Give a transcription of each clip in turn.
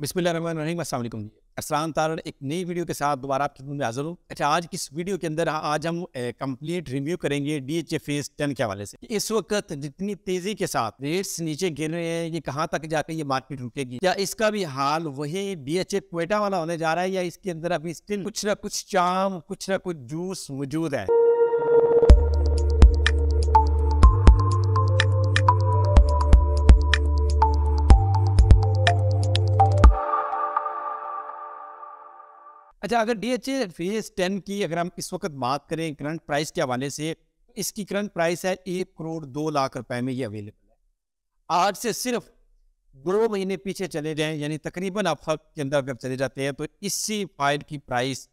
बिसमीम असलान तारण एक नई वीडियो के साथ दोबारा आपकी खिदमत में हाजिर हूँ अच्छा आज की इस वीडियो के अंदर आज हम कंप्लीट रिव्यू करेंगे D H A phase ten के हवाले से इस वक्त जितनी तेजी के साथ रेट्स नीचे गिर रहे हैं ये कहाँ तक जाकर ये मार्केट रुकेगी या इसका भी हाल वही डी एच ए कोटा वाला होने जा रहा है या इसके अंदर अभी स्टिल कुछ ना कुछ चाम कुछ ना कुछ जूस मौजूद है अच्छा अगर D H A phase ten की अगर हम इस वक्त बात करें करंट प्राइस के हवाले से इसकी करंट प्राइस है एक करोड़ दो लाख रुपए में ये अवेलेबल है आज से सिर्फ दो महीने पीछे चले जाएं यानी तकरीबन आप हफ्त के अंदर अगर चले जाते हैं तो इसी फाइल की प्राइस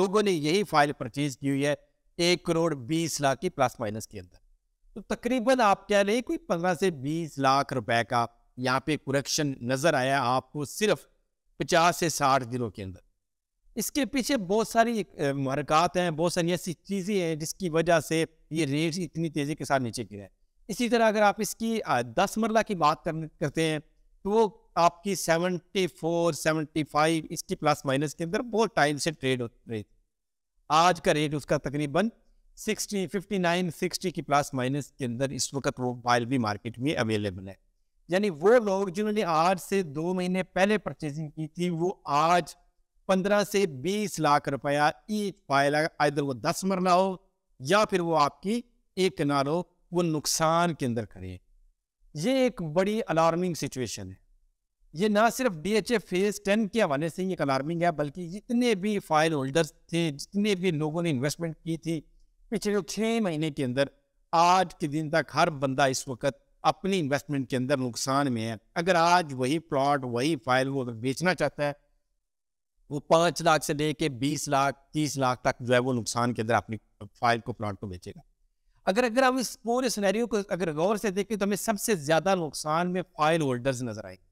लोगों ने यही फाइल परचेज की हुई है एक करोड़ बीस लाख की प्लस माइनस के अंदर तो तकरीबन आप कह रहे हैं कोई पंद्रह से बीस लाख रुपए का यहाँ पे कुरेक्शन नजर आया आपको सिर्फ पचास से साठ दिनों के अंदर इसके पीछे बहुत सारी मरकत हैं बहुत सारी ऐसी चीज़ें हैं जिसकी वजह से ये रेट इतनी तेज़ी के साथ नीचे गिरे हैं इसी तरह अगर आप इसकी दस मरला की बात करते हैं तो वो आपकी सेवनटी फाइव इसकी प्लस माइनस के अंदर बहुत टाइम से ट्रेड हो रही थी आज का रेट उसका तकरीबन सिक्सटी फिफ्टी नाइन सिक्सटी की प्लस माइनस के अंदर इस वक्त वो भी मार्केट में अवेलेबल है यानी वो लोग जिन्होंने आज से दो महीने पहले परचेजिंग की थी वो आज पंद्रह से बीस लाख रुपया ईच फाइल आयदर वो दस मरला हो या फिर वो आपकी एक किनार हो वो नुकसान के अंदर खड़े ये एक बड़ी अलार्मिंग सिचुएशन है ये ना सिर्फ D H A phase ten के हवाले से ही एक अलार्मिंग है बल्कि जितने भी फाइल होल्डर्स थे जितने भी लोगों ने इन्वेस्टमेंट की थी पिछले छः महीने के अंदर आज के दिन तक हर बंदा इस वक्त अपनी इन्वेस्टमेंट के अंदर नुकसान में है अगर आज वही प्लॉट वही फाइल वो बेचना चाहता है वो पाँच लाख से लेके बीस लाख तीस लाख तक जो है वो नुकसान के अंदर अपनी फाइल को प्लांट को बेचेगा अगर अगर हम इस पूरे सिनेरियो को अगर गौर से देखें तो हमें सबसे ज़्यादा नुकसान में फाइल होल्डर्स नज़र आएंगे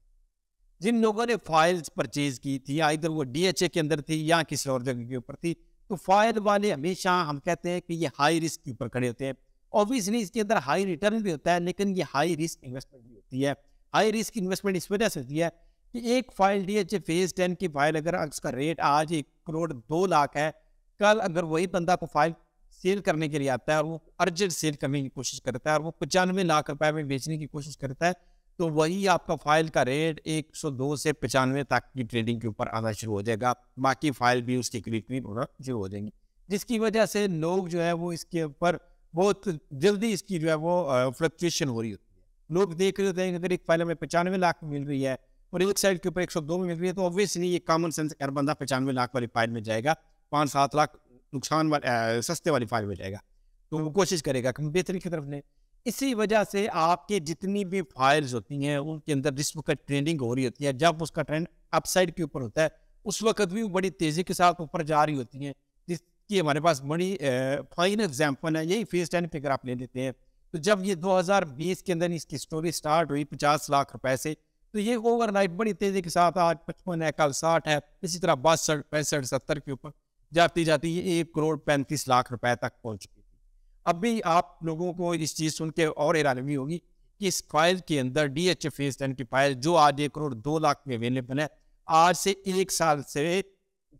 जिन लोगों ने फाइल्स परचेज की थी या इधर वो डीएचए के अंदर थी या किसी और जगह के ऊपर थी तो फाइल वाले हमेशा हम कहते हैं कि ये हाई रिस्क के ऊपर खड़े होते हैं ऑब्वियसली इसके अंदर हाई रिटर्न भी होता है लेकिन ये हाई रिस्क इन्वेस्टमेंट भी होती है हाई रिस्क इन्वेस्टमेंट इस वजह से होती है कि एक file D H phase ten की फाइल अगर उसका रेट आज एक करोड़ दो लाख है कल अगर वही बंदा को फाइल सेल करने के लिए आता है और वो अर्जेंट सेल करने की कोशिश करता है और वो पचानवे लाख रुपए में बेचने की कोशिश करता है तो वही आपका फाइल का रेट 102 से पचानवे तक की ट्रेडिंग के ऊपर आना शुरू हो जाएगा बाकी फाइल भी उसकी करीब होना शुरू हो जाएंगी जिसकी वजह से लोग जो है वो इसके ऊपर बहुत जल्दी इसकी जो है वो फ्लक्चुएशन हो रही होती है लोग देख रहे होते हैं अगर एक फाइल हमें पचानवे लाख मिल रही है और एक साइड के ऊपर एक सौ दो में मिल रही है तो ऑब्वियसली ये कॉमन सेंस हर बंदा पचानवे लाख वाली फाइल में जाएगा पाँच सात लाख नुकसान वाले सस्ते वाली फाइल में जाएगा तो वो कोशिश करेगा कि बेहतरी की तरफ ने इसी वजह से आपके जितनी भी फाइल्स होती हैं उनके अंदर जिस वक्त ट्रेंडिंग हो रही होती है जब उसका ट्रेंड अपसाइड के ऊपर होता है उस वक्त भी वो बड़ी तेज़ी के साथ ऊपर जा रही होती हैं जिसकी हमारे पास बड़ी फाइन एग्जाम्पल है यही फेस टेन फिगर आप ले लेते हैं तो जब ये 2020 के अंदर इसकी स्टोरी स्टार्ट हुई 50 लाख रुपए से तो ये ओवरनाइट बड़ी तेज़ी के साथ आज पचपन है कल साठ है इसी तरह बासठ पैंसठ सत्तर के ऊपर जाती जाती ये एक करोड़ पैंतीस लाख रुपए तक पहुंच चुकी थी अब भी आप लोगों को इस चीज़ सुन के और हैरानी होगी कि इस फाइल के अंदर डी एच एफ एस की फाइल जो आज एक करोड़ दो लाख में अवेलेबल है आज से एक साल से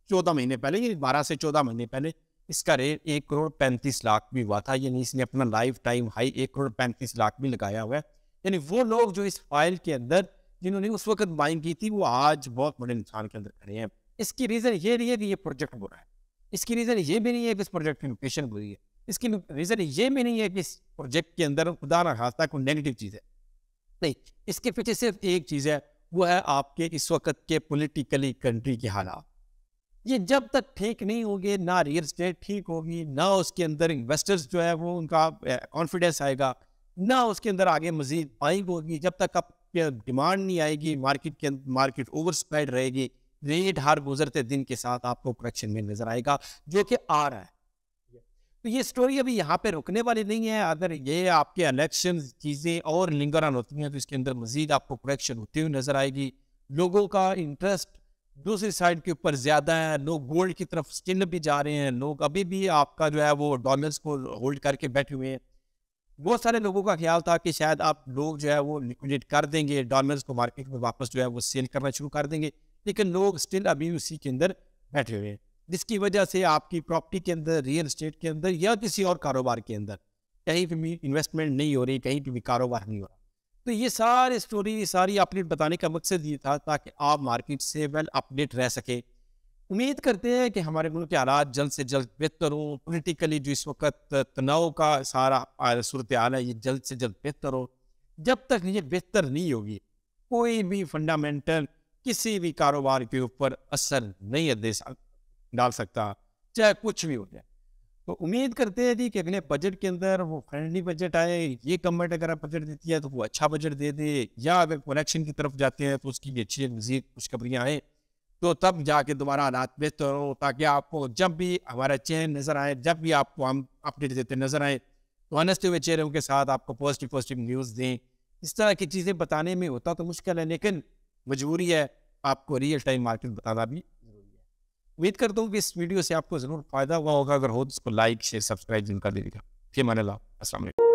चौदह महीने पहले ये बारह से चौदह महीने पहले इसका रेट एक करोड़ पैंतीस लाख भी हुआ था यानी इसने अपना लाइफ टाइम हाई एक करोड़ पैंतीस लाख भी लगाया हुआ है यानी वो लोग जो इस फाइल के अंदर जिन्होंने उस वक्त बाइंग की थी वो आज बहुत बड़े नुकसान के अंदर खड़े हैं इसकी रीज़न ये नहीं है कि ये प्रोजेक्ट बुरा है इसकी रीज़न ये भी नहीं है कि इस प्रोजेक्ट की लोकेशन बुरी है इसकी रीज़न ये भी नहीं है कि इस प्रोजेक्ट के अंदर खुदा ना खास्ता कोई नेगेटिव चीज़ है नहीं इसके पीछे सिर्फ एक चीज़ है वो है आपके इस वक्त के पोलिटिकली कंट्री के हालात ये जब तक ठीक नहीं होगी ना रियल स्टेट ठीक होगी ना उसके अंदर इन्वेस्टर्स जो है वो उनका कॉन्फिडेंस आएगा ना उसके अंदर आगे मजीद बाइंग होगी जब तक आप के डिमांड नहीं आएगी मार्केट के मार्केट ओवरस्पाइड रहेगी रेट हर गुजरते दिन के साथ आपको करेक्शन में नजर आएगा जो कि आ रहा है तो ये स्टोरी अभी यहाँ पे रुकने वाली नहीं है अगर ये आपके इलेक्शन चीज़ें और लिंगर ऑन होती हैं तो इसके अंदर मजीद आपको करेक्शन होती हुई नजर आएगी लोगों का इंटरेस्ट दूसरी साइड के ऊपर ज़्यादा है लोग गोल्ड की तरफ स्टिल भी जा रहे हैं लोग अभी भी आपका जो है वो डॉलर्स को होल्ड करके बैठे हुए हैं बहुत सारे लोगों का ख्याल था कि शायद आप लोग जो है वो लिक्विडेट कर देंगे डॉलर्स को मार्केट में वापस जो है वो सेल करना शुरू कर देंगे लेकिन लोग स्टिल अभी उसी के अंदर बैठे हुए हैं जिसकी वजह से आपकी प्रॉपर्टी के अंदर रियल इस्टेट के अंदर या किसी और कारोबार के अंदर कहीं पर भी इन्वेस्टमेंट नहीं हो रही कहीं पर भी कारोबार नहीं हो रहा तो ये सारी स्टोरी सारी अपडेट बताने का मकसद ये था ताकि आप मार्केट से वेल अपडेट रह सके उम्मीद करते हैं कि हमारे मुल्क के हालात जल्द से जल्द बेहतर हो पोलिटिकली जो इस वक्त तनाव का सारा सूरत हाल है ये जल्द से जल्द बेहतर हो जब तक ये बेहतर नहीं होगी कोई भी फंडामेंटल किसी भी कारोबार के ऊपर असर नहीं दे डाल सकता चाहे कुछ भी हो जाए तो उम्मीद करते हैं जी कि अगले बजट के अंदर वो फ्रेंडली बजट आए ये गवर्नमेंट अगर आप बजट देती है तो वो अच्छा बजट दे दे या अगर कलेक्शन की तरफ जाते हैं तो उसकी भी अच्छी मजीद खुशखबरियाँ आएँ तो तब जाके दोबारा हालात बेहतर हो ताकि आपको जब भी हमारा चेहरे नज़र आए जब भी आपको हम अपडेट देते नज़र आए तो हनसते हुए चेहरों के साथ आपको पॉजिटिव पॉजिटिव न्यूज़ दें इस तरह की चीज़ें बताने में होता तो मुश्किल है लेकिन मजबूरी है आपको रियल टाइम मार्केट बताना भी ज़रूरी है उम्मीद करता हूँ कि इस वीडियो से आपको ज़रूर फ़ायदा हुआ होगा अगर हो तो उसको लाइक शेयर सब्सक्राइब जरूर कर फिर मैंने लाभ असल